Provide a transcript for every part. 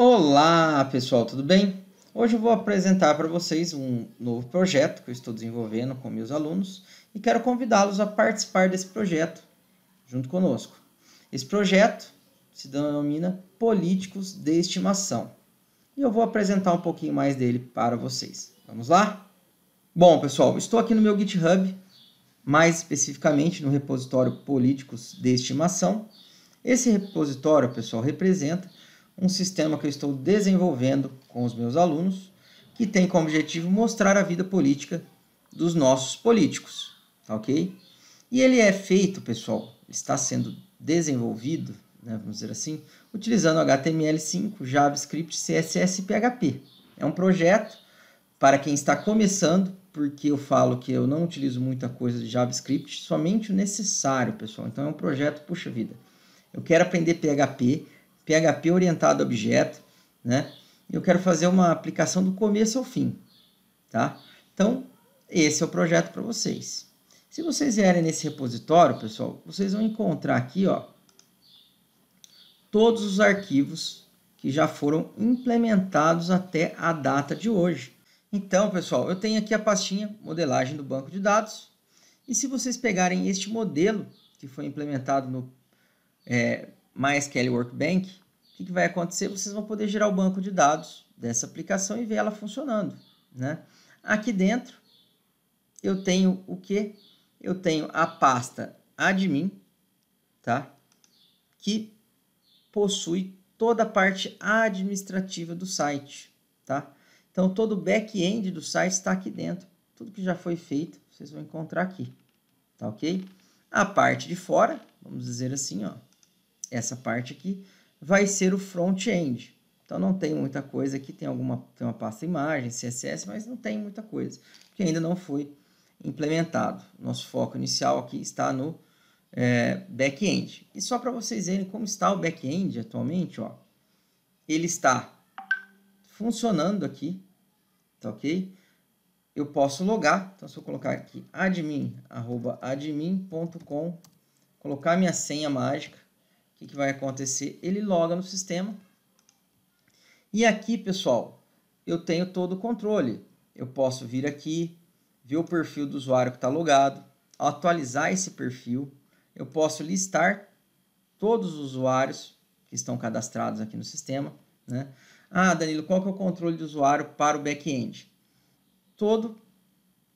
Olá pessoal, tudo bem? Hoje eu vou apresentar para vocês um novo projeto que eu estou desenvolvendo com meus alunos e quero convidá-los a participar desse projeto junto conosco. Esse projeto se denomina Políticos de Estimação e eu vou apresentar um pouquinho mais dele para vocês. Vamos lá? Bom pessoal, estou aqui no meu GitHub, mais especificamente no repositório Políticos de Estimação. Esse repositório, pessoal, representa um sistema que eu estou desenvolvendo com os meus alunos, que tem como objetivo mostrar a vida política dos nossos políticos, tá ok? E ele é feito, pessoal, está sendo desenvolvido, né, vamos dizer assim, utilizando HTML5, JavaScript, CSS e PHP. É um projeto para quem está começando, porque eu falo que eu não utilizo muita coisa de JavaScript, somente o necessário, pessoal. Então é um projeto, puxa vida. Eu quero aprender PHP, PHP orientado a objeto, né? Eu quero fazer uma aplicação do começo ao fim, tá? Então, esse é o projeto para vocês. Se vocês vierem nesse repositório, pessoal, vocês vão encontrar aqui, ó, todos os arquivos que já foram implementados até a data de hoje. Então, pessoal, eu tenho aqui a pastinha modelagem do banco de dados. E se vocês pegarem este modelo que foi implementado no, é, MySQL Workbench, o que, que vai acontecer? Vocês vão poder gerar o banco de dados dessa aplicação e ver ela funcionando. Né? Aqui dentro, eu tenho o que? Eu tenho a pasta admin, tá? que possui toda a parte administrativa do site. Tá? Então, todo o back-end do site está aqui dentro. Tudo que já foi feito, vocês vão encontrar aqui. Tá ok? A parte de fora, vamos dizer assim, ó, essa parte aqui, vai ser o front-end. Então não tem muita coisa aqui, tem alguma tem uma pasta imagem, CSS, mas não tem muita coisa, porque ainda não foi implementado. Nosso foco inicial aqui está no é, back-end. E só para vocês verem como está o back-end atualmente, ó, ele está funcionando aqui, tá ok? Eu posso logar, então se eu colocar aqui admin, arroba admin.com, colocar minha senha mágica, o que, que vai acontecer? Ele loga no sistema. E aqui, pessoal, eu tenho todo o controle. Eu posso vir aqui, ver o perfil do usuário que está logado, atualizar esse perfil. Eu posso listar todos os usuários que estão cadastrados aqui no sistema. Né? Ah, Danilo, qual que é o controle de usuário para o back-end? Todo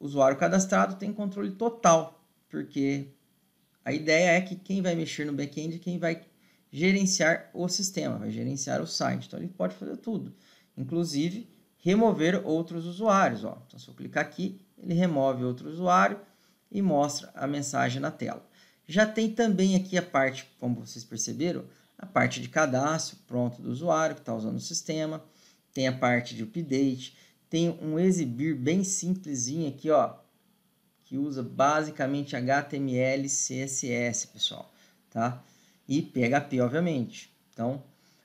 usuário cadastrado tem controle total, porque a ideia é que quem vai mexer no back-end é quem vai gerenciar o sistema, vai gerenciar o site. Então ele pode fazer tudo, inclusive remover outros usuários. Ó. Então se eu clicar aqui, ele remove outro usuário e mostra a mensagem na tela. Já tem também aqui a parte, como vocês perceberam, a parte de cadastro pronto do usuário que está usando o sistema, tem a parte de update, tem um exibir bem simplesinho aqui, ó, que usa basicamente HTML, CSS, pessoal, tá? e PHP, obviamente. Então,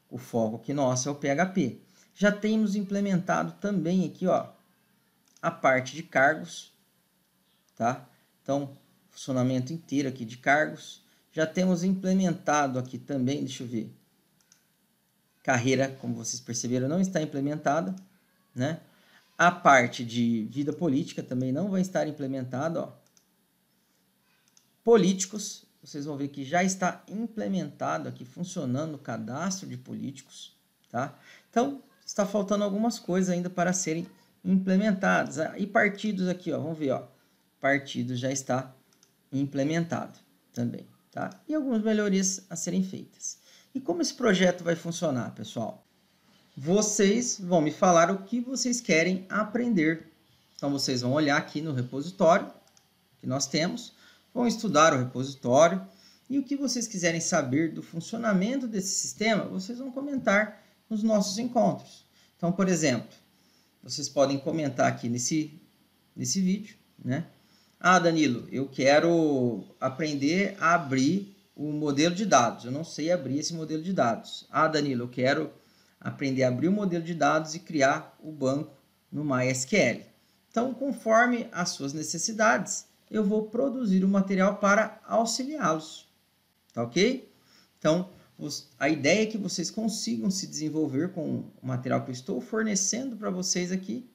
o foco aqui nosso é o PHP. Já temos implementado também aqui ó, a parte de cargos. Tá? Então, funcionamento inteiro aqui de cargos. Já temos implementado aqui também, deixa eu ver. Carreira, como vocês perceberam, não está implementada. Né? A parte de vida política também não vai estar implementada. Ó. Políticos, vocês vão ver que já está implementado aqui, funcionando o cadastro de políticos, tá? Então, está faltando algumas coisas ainda para serem implementadas. Ah, e partidos aqui, ó, vamos ver, ó. Partido já está implementado também, tá? E algumas melhorias a serem feitas. E como esse projeto vai funcionar, pessoal? Vocês vão me falar o que vocês querem aprender. Então, vocês vão olhar aqui no repositório que nós temos vão estudar o repositório e o que vocês quiserem saber do funcionamento desse sistema, vocês vão comentar nos nossos encontros. Então, por exemplo, vocês podem comentar aqui nesse, nesse vídeo, né? Ah, Danilo, eu quero aprender a abrir o modelo de dados. Eu não sei abrir esse modelo de dados. Ah, Danilo, eu quero aprender a abrir o modelo de dados e criar o banco no MySQL. Então, conforme as suas necessidades, eu vou produzir o um material para auxiliá-los. Tá ok? Então, a ideia é que vocês consigam se desenvolver com o material que eu estou fornecendo para vocês aqui.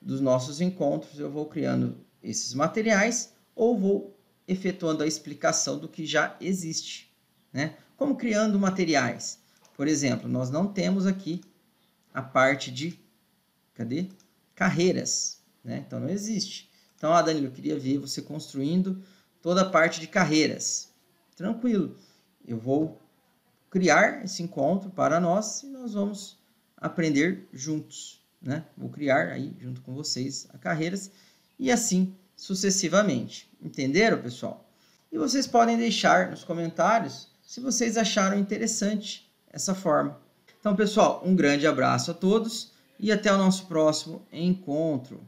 Dos nossos encontros, eu vou criando esses materiais ou vou efetuando a explicação do que já existe. Né? Como criando materiais? Por exemplo, nós não temos aqui a parte de cadê? carreiras. Né? Então, não existe. Então, ah, Danilo, eu queria ver você construindo toda a parte de carreiras. Tranquilo, eu vou criar esse encontro para nós e nós vamos aprender juntos, né? Vou criar aí junto com vocês a carreiras e assim sucessivamente. Entenderam, pessoal? E vocês podem deixar nos comentários se vocês acharam interessante essa forma. Então, pessoal, um grande abraço a todos e até o nosso próximo encontro.